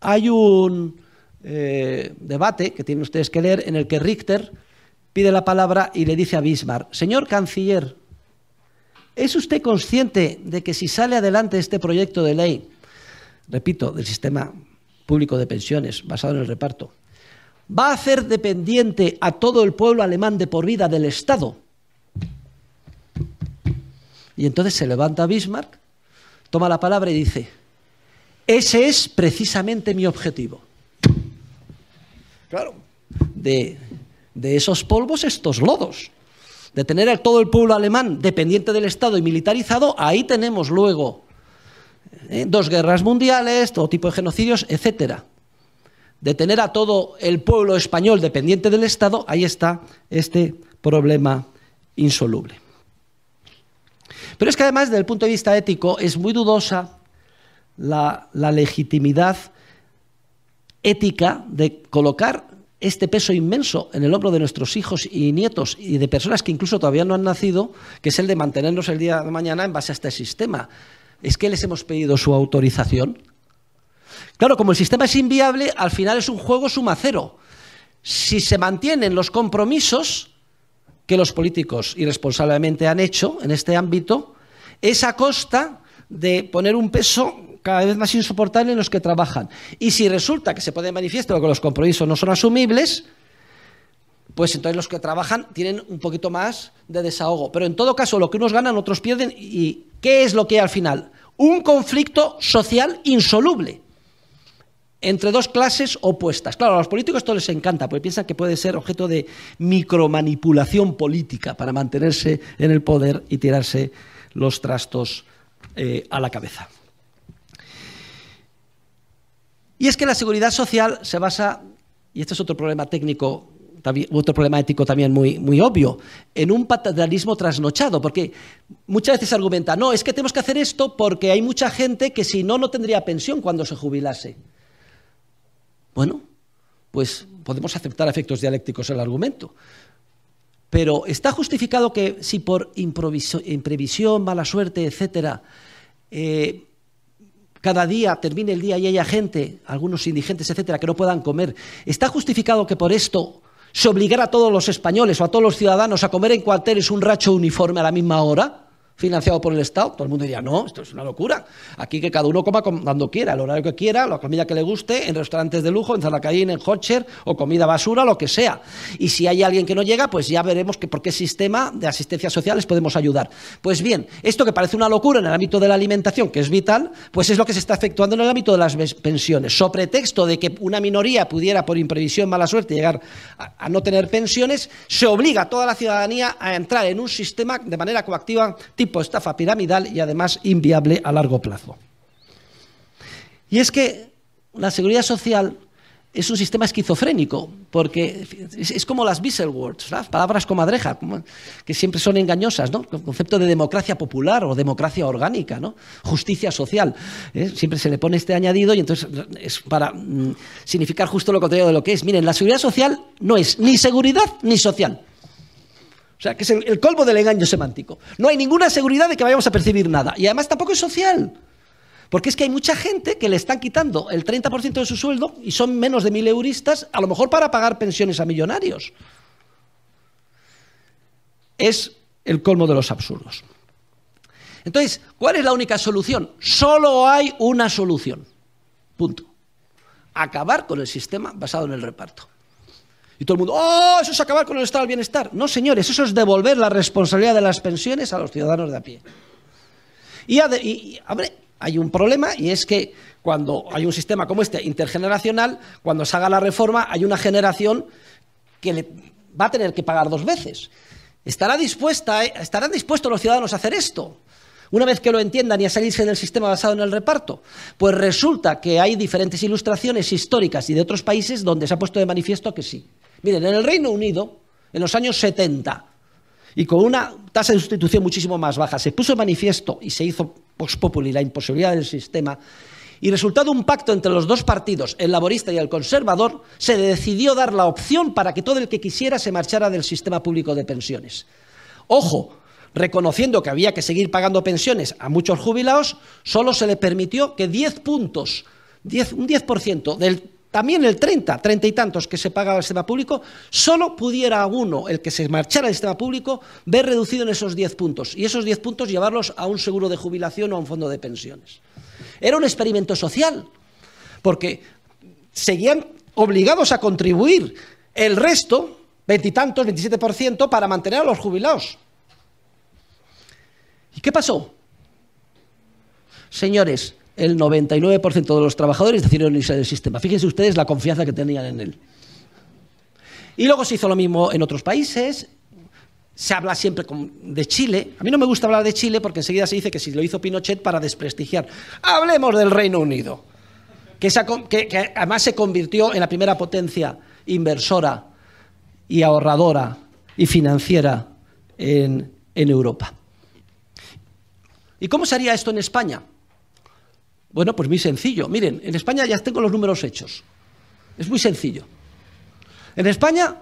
Hay un eh, debate que tienen ustedes que leer en el que Richter pide la palabra y le dice a Bismarck, señor canciller, ¿Es usted consciente de que si sale adelante este proyecto de ley, repito, del sistema público de pensiones basado en el reparto, va a hacer dependiente a todo el pueblo alemán de por vida del Estado? Y entonces se levanta Bismarck, toma la palabra y dice, ese es precisamente mi objetivo. Claro, de, esos polvos, estos lodos. De tener a todo el pueblo alemán dependiente del Estado y militarizado, ahí tenemos luego eh, dos guerras mundiales, todo tipo de genocidios, etcétera de tener a todo el pueblo español dependiente del Estado, ahí está este problema insoluble. Pero es que además, desde el punto de vista ético, es muy dudosa la, legitimidad ética de colocar este peso inmenso en el hombro de nuestros hijos y nietos y de personas que incluso todavía no han nacido, que es el de mantenernos el día de mañana en base a este sistema. ¿Es que les hemos pedido su autorización? Claro, como el sistema es inviable, al final es un juego suma cero. Si se mantienen los compromisos que los políticos irresponsablemente han hecho en este ámbito, es a costa de poner un peso cada vez más insoportable en los que trabajan. Y si resulta que se puede manifestar manifiesto que los compromisos no son asumibles, pues entonces los que trabajan tienen un poquito más de desahogo. Pero en todo caso, lo que unos ganan, otros pierden. ¿Y qué es lo que hay al final? Un conflicto social insoluble entre dos clases opuestas. Claro, a los políticos esto les encanta, porque piensan que puede ser objeto de micromanipulación política para mantenerse en el poder y tirarse los trastos eh, a la cabeza. Y es que la seguridad social se basa, y este es otro problema técnico, otro problema ético también muy, muy obvio, en un paternalismo trasnochado, porque muchas veces se argumenta, no, es que tenemos que hacer esto porque hay mucha gente que si no, no tendría pensión cuando se jubilase. Bueno, pues podemos aceptar efectos dialécticos el argumento. Pero está justificado que si por imprevisión, mala suerte, etcétera, eh, cada día termine el día y haya gente, algunos indigentes, etcétera, que no puedan comer. ¿Está justificado que por esto se obligara a todos los españoles o a todos los ciudadanos a comer en cuarteles un racho uniforme a la misma hora? financiado por el Estado, todo el mundo diría, no, esto es una locura. Aquí que cada uno coma cuando quiera, el horario que quiera, la comida que le guste, en restaurantes de lujo, en Zalacaín, en Hotcher, o comida basura, lo que sea. Y si hay alguien que no llega, pues ya veremos que por qué sistema de asistencia social les podemos ayudar. Pues bien, esto que parece una locura en el ámbito de la alimentación, que es vital, pues es lo que se está efectuando en el ámbito de las pensiones. So pretexto de que una minoría pudiera, por imprevisión, mala suerte, llegar a, no tener pensiones, se obliga a toda la ciudadanía a entrar en un sistema de manera coactiva tipo estafa piramidal y además inviable a largo plazo. Y es que la seguridad social es un sistema esquizofrénico, porque es, como las Bissell words, palabras comadreja, que siempre son engañosas, ¿no? El concepto de democracia popular o democracia orgánica, ¿no? Justicia social. ¿eh? Siempre se le pone este añadido y entonces es para mm, significar justo lo contrario de lo que es. Miren, la seguridad social no es ni seguridad ni social. O sea, que es el, colmo del engaño semántico. No hay ninguna seguridad de que vayamos a percibir nada. Y además tampoco es social. Porque es que hay mucha gente que le están quitando el 30% de su sueldo y son menos de mil euristas, a lo mejor para pagar pensiones a millonarios. Es el colmo de los absurdos. Entonces, ¿cuál es la única solución? Solo hay una solución. Punto. Acabar con el sistema basado en el reparto. Y todo el mundo, ¡oh! Eso es acabar con el estado del bienestar. No, señores, eso es devolver la responsabilidad de las pensiones a los ciudadanos de a pie. Y, hombre, hay un problema y es que cuando hay un sistema como este intergeneracional, cuando se haga la reforma, hay una generación que le va a tener que pagar dos veces. ¿Estará dispuesta, eh, ¿Estarán dispuestos los ciudadanos a hacer esto? Una vez que lo entiendan y a salirse del sistema basado en el reparto, pues resulta que hay diferentes ilustraciones históricas y de otros países donde se ha puesto de manifiesto que sí. Miren, en el Reino Unido, en los años 70, y con una tasa de sustitución muchísimo más baja, se puso manifiesto y se hizo post populi la imposibilidad del sistema. Y resultado un pacto entre los dos partidos, el laborista y el conservador, se decidió dar la opción para que todo el que quisiera se marchara del sistema público de pensiones. Ojo, reconociendo que había que seguir pagando pensiones a muchos jubilados, solo se le permitió que 10 puntos, 10, un 10% del también el 30, 30 y tantos que se pagaba al sistema público, solo pudiera uno, el que se marchara del sistema público, ver reducido en esos 10 puntos y esos 10 puntos llevarlos a un seguro de jubilación o a un fondo de pensiones. Era un experimento social, porque seguían obligados a contribuir el resto, veintitantos, 27%, para mantener a los jubilados. ¿Y qué pasó? Señores, el 99% de los trabajadores decidieron irse del sistema. Fíjense ustedes la confianza que tenían en él. Y luego se hizo lo mismo en otros países. Se habla siempre de Chile. A mí no me gusta hablar de Chile porque enseguida se dice que si lo hizo Pinochet para desprestigiar. Hablemos del Reino Unido, que, además se convirtió en la primera potencia inversora y ahorradora y financiera en, en Europa. ¿Y cómo se haría esto en España? Bueno, pues muy sencillo. Miren, en España ya tengo los números hechos. Es muy sencillo. En España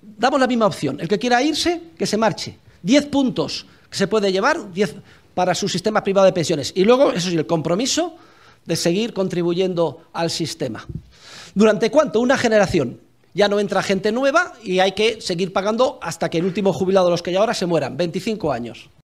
damos la misma opción. El que quiera irse, que se marche. Diez puntos que se puede llevar para su sistema privado de pensiones. Y luego, eso es el compromiso de seguir contribuyendo al sistema. ¿Durante cuánto? Una generación. Ya no entra gente nueva y hay que seguir pagando hasta que el último jubilado de los que hay ahora se mueran. 25 años.